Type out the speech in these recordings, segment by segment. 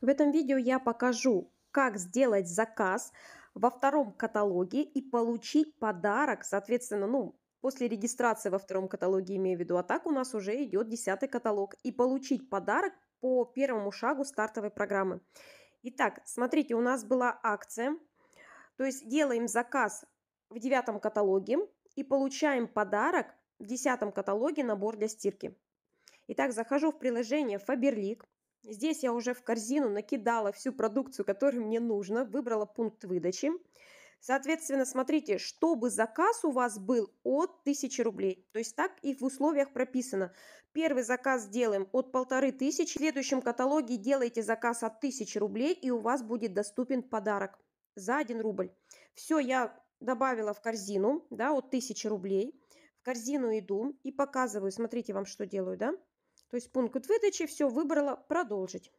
В этом видео я покажу, как сделать заказ во втором каталоге и получить подарок, соответственно, ну, после регистрации во втором каталоге, имею в виду, а так у нас уже идет десятый каталог, и получить подарок по первому шагу стартовой программы. Итак, смотрите, у нас была акция, то есть делаем заказ в девятом каталоге и получаем подарок в десятом каталоге набор для стирки. Итак, захожу в приложение Faberlic, Здесь я уже в корзину накидала всю продукцию, которую мне нужно, выбрала пункт выдачи. Соответственно, смотрите, чтобы заказ у вас был от 1000 рублей. То есть так и в условиях прописано. Первый заказ делаем от 1500, в следующем каталоге делайте заказ от 1000 рублей, и у вас будет доступен подарок за 1 рубль. Все, я добавила в корзину, да, от 1000 рублей. В корзину иду и показываю, смотрите вам, что делаю, да. То есть пункт выдачи, все выбрала, продолжить.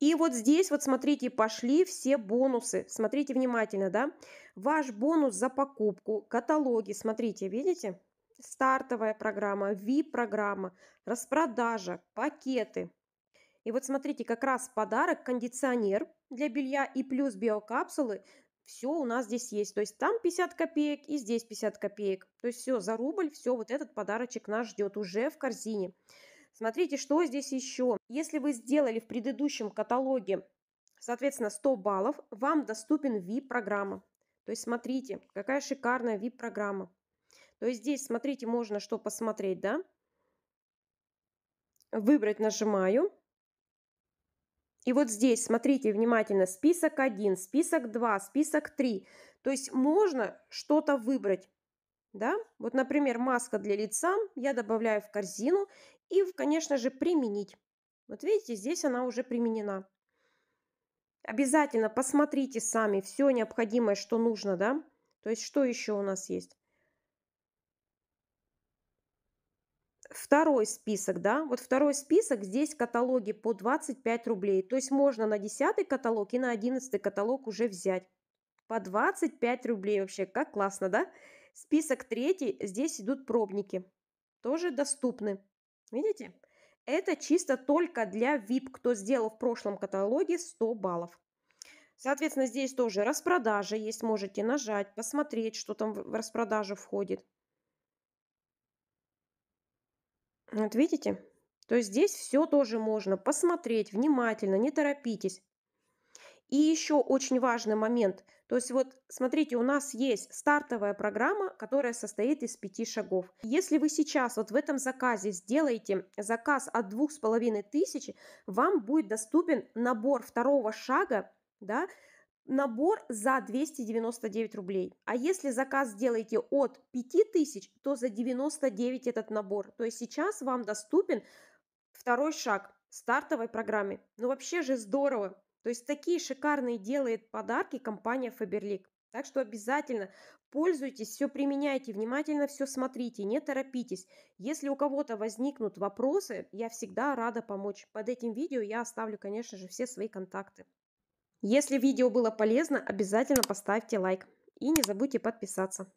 И вот здесь, вот смотрите, пошли все бонусы. Смотрите внимательно, да? Ваш бонус за покупку, каталоги, смотрите, видите? Стартовая программа, VIP-программа, распродажа, пакеты. И вот смотрите, как раз подарок кондиционер для белья и плюс биокапсулы все у нас здесь есть. То есть там 50 копеек и здесь 50 копеек. То есть все, за рубль, все, вот этот подарочек нас ждет уже в корзине. Смотрите, что здесь еще. Если вы сделали в предыдущем каталоге, соответственно, 100 баллов, вам доступен VIP-программа. То есть смотрите, какая шикарная VIP-программа. То есть здесь, смотрите, можно что посмотреть, да? Выбрать нажимаю. И вот здесь, смотрите внимательно, список 1, список 2, список 3. То есть можно что-то выбрать. Да? Вот, например, маска для лица я добавляю в корзину и, конечно же, применить. Вот видите, здесь она уже применена. Обязательно посмотрите сами все необходимое, что нужно, да? То есть что еще у нас есть? Второй список, да, вот второй список, здесь каталоги по 25 рублей. То есть можно на 10 каталог и на 11 каталог уже взять. По 25 рублей вообще, как классно, да? Список третий, здесь идут пробники, тоже доступны. Видите? Это чисто только для VIP, кто сделал в прошлом каталоге 100 баллов. Соответственно, здесь тоже распродажа есть, можете нажать, посмотреть, что там в распродажу входит. Вот видите? То есть здесь все тоже можно посмотреть внимательно, не торопитесь. И еще очень важный момент. То есть вот смотрите, у нас есть стартовая программа, которая состоит из пяти шагов. Если вы сейчас вот в этом заказе сделаете заказ от двух с половиной тысяч, вам будет доступен набор второго шага да, набор за 299 рублей. А если заказ сделаете от 5000, то за 99 этот набор. То есть сейчас вам доступен второй шаг стартовой программе. Ну вообще же здорово. То есть такие шикарные делает подарки компания Faberlic. Так что обязательно пользуйтесь, все применяйте, внимательно все смотрите, не торопитесь. Если у кого-то возникнут вопросы, я всегда рада помочь. Под этим видео я оставлю, конечно же, все свои контакты. Если видео было полезно, обязательно поставьте лайк и не забудьте подписаться.